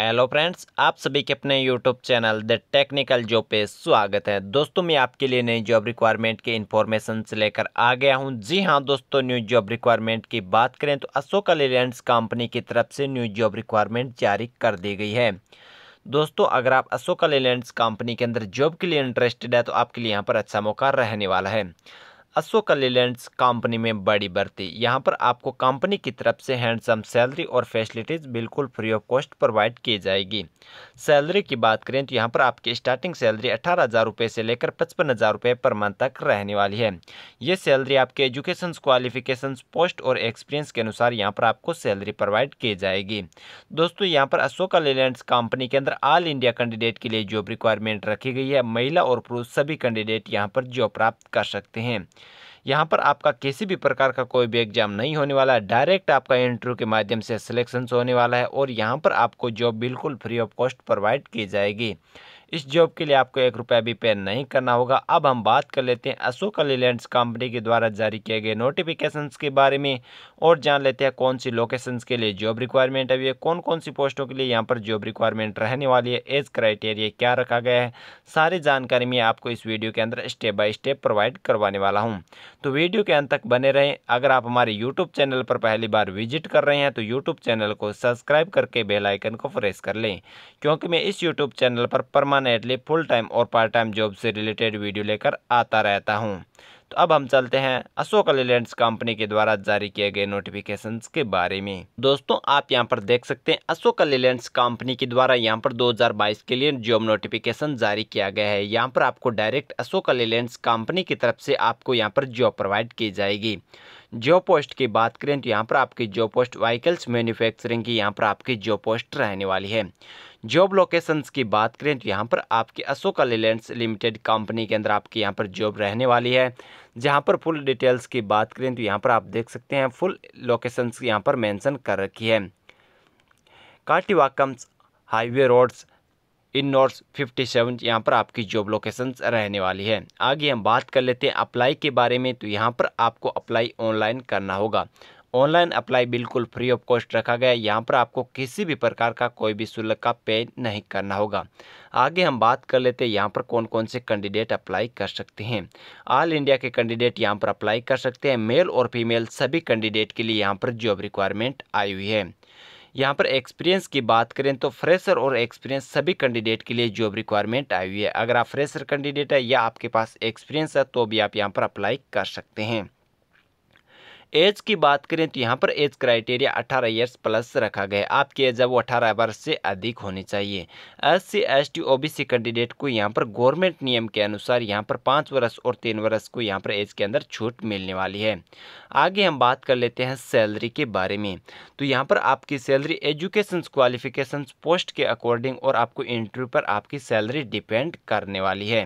hello friends आप सभी के अपने YouTube channel the technical job पे स्वागत है दोस्तों मैं आपके लिए नई जॉब रिक्वायरमेंट के इन्फॉर्मेशन से लेकर आ गया हूं जी हां दोस्तों न्यू जॉब रिक्वायरमेंट की बात करें तो अशोका लेलैंड्स कंपनी की तरफ से न्यू जॉब रिक्वायरमेंट जारी कर दी गई है दोस्तों अगर आप अशोका लेलैंड्स कंपनी के अंदर जॉब के लिए इंटरेस्टेड है तो आपके लिए यहाँ पर अच्छा मौका रहने वाला है अशोक लेलैंड कंपनी में बड़ी बढ़ती यहाँ पर आपको कंपनी की तरफ से हैंडसम सैलरी और फैसिलिटीज़ बिल्कुल फ्री ऑफ कॉस्ट प्रोवाइड की जाएगी सैलरी की बात करें तो यहाँ पर आपकी स्टार्टिंग सैलरी अठारह हज़ार रुपये से लेकर पचपन हज़ार रुपये पर मंथ तक रहने वाली है ये सैलरी आपके एजुकेशन क्वालिफिकेशन पोस्ट और एक्सपीरियंस के अनुसार यहाँ पर आपको सैलरी प्रोवाइड की जाएगी दोस्तों यहाँ पर अशोक लेलैंड कंपनी के अंदर ऑल इंडिया कैंडिडेट के लिए जॉब रिक्वायरमेंट रखी गई है महिला और पुरुष सभी कैंडिडेट यहाँ पर जॉब प्राप्त कर सकते हैं यहाँ पर आपका किसी भी प्रकार का कोई भी एग्जाम नहीं होने वाला है डायरेक्ट आपका इंटरव्यू के माध्यम से सिलेक्शन होने वाला है और यहाँ पर आपको जॉब बिल्कुल फ्री ऑफ कॉस्ट प्रोवाइड की जाएगी इस जॉब के लिए आपको एक रुपया भी पे नहीं करना होगा अब हम बात कर लेते हैं अशोक लीलैंड्स कंपनी के द्वारा जारी किए गए नोटिफिकेशंस के बारे में और जान लेते हैं कौन सी लोकेशंस के लिए जॉब रिक्वायरमेंट अभी है कौन कौन सी पोस्टों के लिए यहाँ पर जॉब रिक्वायरमेंट रहने वाली है एज क्राइटेरिया क्या रखा गया है सारी जानकारी मैं आपको इस वीडियो के अंदर स्टेप बाय स्टेप प्रोवाइड करवाने वाला हूँ तो वीडियो के अंत तक बने रहें अगर आप हमारे यूट्यूब चैनल पर पहली बार विजिट कर रहे हैं तो यूट्यूब चैनल को सब्सक्राइब करके बेलाइकन को प्रेस कर लें क्योंकि मैं इस यूट्यूब चैनल पर मैं એટલે ফুল ટાઈમ ઓર પાર્ટ ટાઈમ જોબ્સ સે રિલેટેડ વિડિયો લેકર આતા રહેતા હું તો અબ હમ ચલતે હે અશોકા લેલેન્સ કંપની કે દ્વારા જારી કિયે ગયે નોટિફિકેશન્સ કે બારે મે દોસ્તો આપ યહાં પર દેખ સકતે હે અશોકા લેલેન્સ કંપની કે દ્વારા યહાં પર 2022 કે લિયે જોબ નોટિફિકેશન જારી કિયા ગયા હે યહાં પર આપકો ડાયરેક્ટ અશોકા લેલેન્સ કંપની કે તરફ સે આપકો યહાં પર જોબ પ્રોવાઇડ કી જાયેગી જોબ પોસ્ટ કે બાત કરે તો યહાં પર આપકી જોબ પોસ્ટ વાહિકલ્સ મેન્યુફેક્ચરિંગ કે યહાં પર આપકી જોબ પોસ્ટ રહેને વાલી હે जॉब लोकेशंस की बात करें तो यहाँ पर आपकी अशोका लेलैंड लिमिटेड कंपनी के अंदर आपकी यहाँ पर जॉब रहने वाली है जहाँ पर फुल डिटेल्स की बात करें तो यहाँ पर आप देख सकते हैं फुल लोकेशंस यहाँ पर मेंशन कर रखी है काटीवाकम्स highway roads in north fifty seven यहाँ पर आपकी जॉब लोकेशन रहने वाली है आगे हम बात कर लेते हैं अप्लाई के बारे में तो यहाँ पर आपको अप्लाई ऑनलाइन करना होगा ऑनलाइन अप्लाई बिल्कुल फ्री ऑफ कॉस्ट रखा गया है यहाँ पर आपको किसी भी प्रकार का कोई भी शुल्क का पे नहीं करना होगा आगे हम बात कर लेते हैं यहाँ पर कौन कौन से कैंडिडेट अप्लाई कर सकते हैं ऑल इंडिया के कैंडिडेट यहाँ पर अप्लाई कर सकते हैं मेल और फीमेल सभी कैंडिडेट के लिए यहाँ पर जॉब रिक्वायरमेंट आई हुई है यहाँ पर एक्सपीरियंस की बात करें तो फ्रेशर और एक्सपीरियंस सभी कैंडिडेट के लिए जॉब रिक्वायरमेंट आई हुई है अगर आप फ्रेशर कैंडिडेट है या आपके पास एक्सपीरियंस है तो भी आप यहाँ पर अप्लाई कर सकते हैं एज की बात करें तो यहाँ पर एज क्राइटेरिया अठारह ईयर्स प्लस रखा गया आपकी एज अब अठारह वर्ष से अधिक होनी चाहिए S C S T O B C candidate को यहाँ पर गवर्नमेंट नियम के अनुसार यहाँ पर पाँच वर्ष और तीन वर्ष को यहाँ पर एज के अंदर छूट मिलने वाली है आगे हम बात कर लेते हैं सैलरी के बारे में तो यहाँ पर आपकी सैलरी एजुकेशन क्वालिफिकेशन पोस्ट के अकॉर्डिंग और आपको इंटरव्यू पर आपकी सैलरी डिपेंड करने वाली है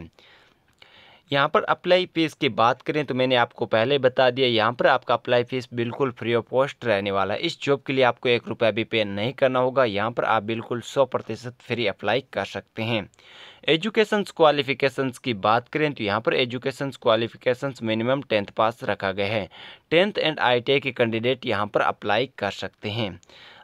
यहाँ पर अप्लाई फीस की बात करें तो मैंने आपको पहले बता दिया यहाँ पर आपका अप्लाई फीस बिल्कुल फ्री ऑफ कॉस्ट रहने वाला है इस जॉब के लिए आपको एक रुपया भी पे नहीं करना होगा यहाँ पर आप बिल्कुल सौ प्रतिशत फ्री अप्लाई कर सकते हैं एजुकेशन क्वालिफिकेशंस की बात करें तो यहाँ पर education qualifications minimum tenth pass रखा गया है टेंथ एंड आई के कैंडिडेट यहाँ पर अप्लाई कर सकते हैं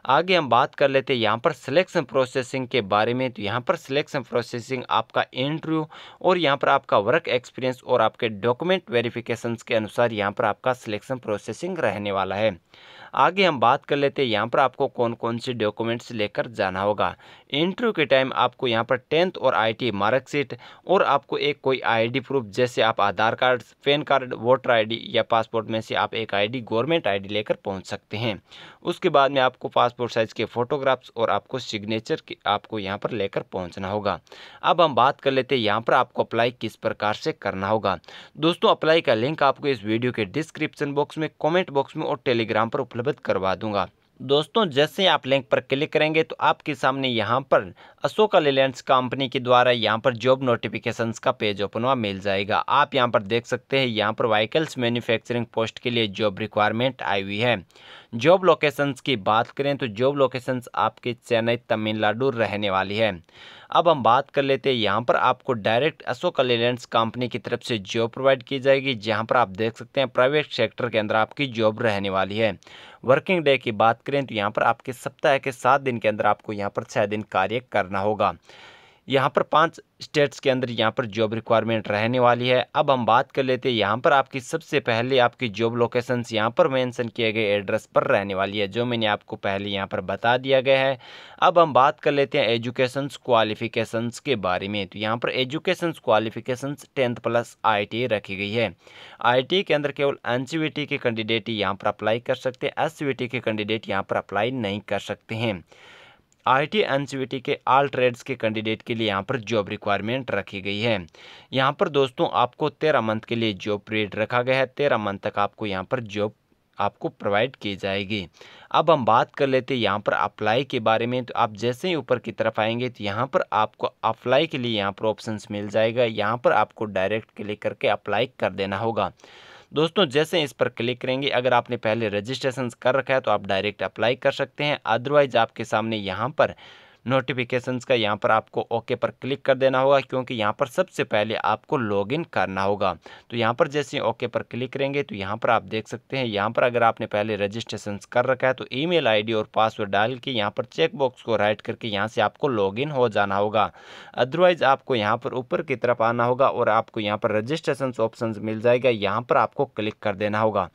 आगे हम बात कर लेते हैं यहाँ पर सिलेक्शन प्रोसेसिंग के बारे में तो यहाँ पर सिलेक्शन प्रोसेसिंग आपका इंटरव्यू और यहाँ पर आपका वर्क एक्सपीरियंस और आपके डॉक्यूमेंट वेरिफिकेशन के अनुसार यहाँ पर आपका सिलेक्शन प्रोसेसिंग रहने वाला है आगे हम बात कर लेते हैं यहाँ पर आपको कौन कौन से डॉक्यूमेंट्स लेकर जाना होगा इंटरव्यू के टाइम आपको यहाँ पर टेंथ और आईटी मार्कशीट और आपको एक कोई आईडी प्रूफ जैसे आप Aadhaar card PAN card voter ID या पासपोर्ट में से आप एक आईडी गवर्नमेंट आईडी लेकर पहुँच सकते हैं उसके बाद में आपको पासपोर्ट पासपोर्ट साइज़ के फ़ोटोग्राफ्स और आपको सिग्नेचर के आपको यहाँ पर लेकर पहुँचना होगा अब हम बात कर लेते हैं यहाँ पर आपको अप्लाई किस प्रकार से करना होगा दोस्तों अप्लाई का लिंक आपको इस वीडियो के डिस्क्रिप्शन बॉक्स में कॉमेंट बॉक्स में और टेलीग्राम पर उपलब्ध करवा दूंगा दोस्तों जैसे आप लिंक पर क्लिक करेंगे तो आपके सामने यहाँ पर अशोका लेलैंड कंपनी के द्वारा यहाँ पर जॉब नोटिफिकेशंस का पेज ओपन हुआ मिल जाएगा आप यहाँ पर देख सकते हैं यहाँ पर व्हीकल्स मैन्युफैक्चरिंग पोस्ट के लिए जॉब रिक्वायरमेंट आई हुई है जॉब लोकेशंस की बात करें तो जॉब लोकेशंस आपके चेन्नई तमिलनाडु रहने वाली है अब हम बात कर लेते हैं यहाँ पर आपको डायरेक्ट अशोक लेलेंस कंपनी की तरफ से जॉब प्रोवाइड की जाएगी जहाँ पर आप देख सकते हैं प्राइवेट सेक्टर के अंदर आपकी जॉब रहने वाली है वर्किंग डे की बात करें तो यहाँ पर आपके सप्ताह के सात दिन के अंदर आपको यहाँ पर छः दिन कार्य करना होगा यहाँ पर पांच स्टेट्स के अंदर यहाँ पर जॉब रिक्वायरमेंट रहने वाली है अब हम बात कर लेते हैं यहाँ पर आपकी सबसे पहले आपकी जॉब लोकेशंस यहाँ पर मेंशन किए गए एड्रेस पर रहने वाली है जो मैंने आपको पहले यहाँ पर बता दिया गया है अब हम बात कर लेते हैं एजुकेशन क्वालिफिकेशंस के बारे में तो यहाँ पर एजुकेशन क्वालिफिकेशन टेंथ प्लस आई रखी गई है आई के अंदर केवल एन के कैंडिडेट यहाँ पर अप्लाई कर सकते हैं एस के कैंडिडेट यहाँ पर अप्लाई नहीं कर सकते हैं आई टी के आल ट्रेड्स के कैंडिडेट के लिए यहाँ पर जॉब रिक्वायरमेंट रखी गई है यहाँ पर दोस्तों आपको तेरह मंथ के लिए जॉब पीरियड रखा गया है तेरह मंथ तक आपको यहाँ पर जॉब आपको प्रोवाइड की जाएगी अब हम बात कर लेते हैं यहाँ पर अप्लाई के बारे में तो आप जैसे ही ऊपर की तरफ आएंगे तो यहाँ पर आपको अप्लाई के लिए यहाँ पर ऑप्शंस मिल जाएगा यहाँ पर आपको डायरेक्ट क्लिक करके अप्लाई कर देना होगा दोस्तों जैसे इस पर क्लिक करेंगे अगर आपने पहले रजिस्ट्रेशन कर रखा है तो आप डायरेक्ट अप्लाई कर सकते हैं अदरवाइज आपके सामने यहाँ पर नोटिफिकेशंस का यहाँ पर आपको ओके पर क्लिक कर देना होगा क्योंकि यहाँ पर सबसे पहले आपको लॉगिन करना होगा तो यहाँ पर जैसे ओके पर क्लिक करेंगे तो यहाँ पर आप देख सकते हैं यहाँ पर अगर आपने पहले रजिस्ट्रेशन कर रखा है तो ईमेल आईडी और पासवर्ड डाल के यहाँ पर चेकबॉक्स को राइट करके यहाँ से आपको लॉग हो जाना होगा अदरवाइज़ आपको यहाँ पर ऊपर की तरफ आना होगा और आपको यहाँ पर रजिस्ट्रेशन ऑप्शन मिल जाएगा यहाँ पर आपको क्लिक कर देना होगा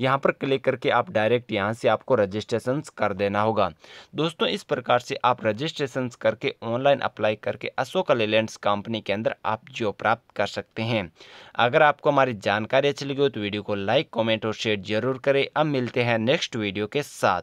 यहाँ पर क्लिक करके आप डायरेक्ट यहाँ से आपको रजिस्ट्रेशन कर देना होगा दोस्तों इस प्रकार से आप रजिस्ट्रेशन करके ऑनलाइन अप्लाई करके अशोक लेलैंड कंपनी के अंदर आप जॉब प्राप्त कर सकते हैं अगर आपको हमारी जानकारी अच्छी लगी हो तो वीडियो को लाइक कॉमेंट और शेयर जरूर करें अब मिलते हैं नेक्स्ट वीडियो के साथ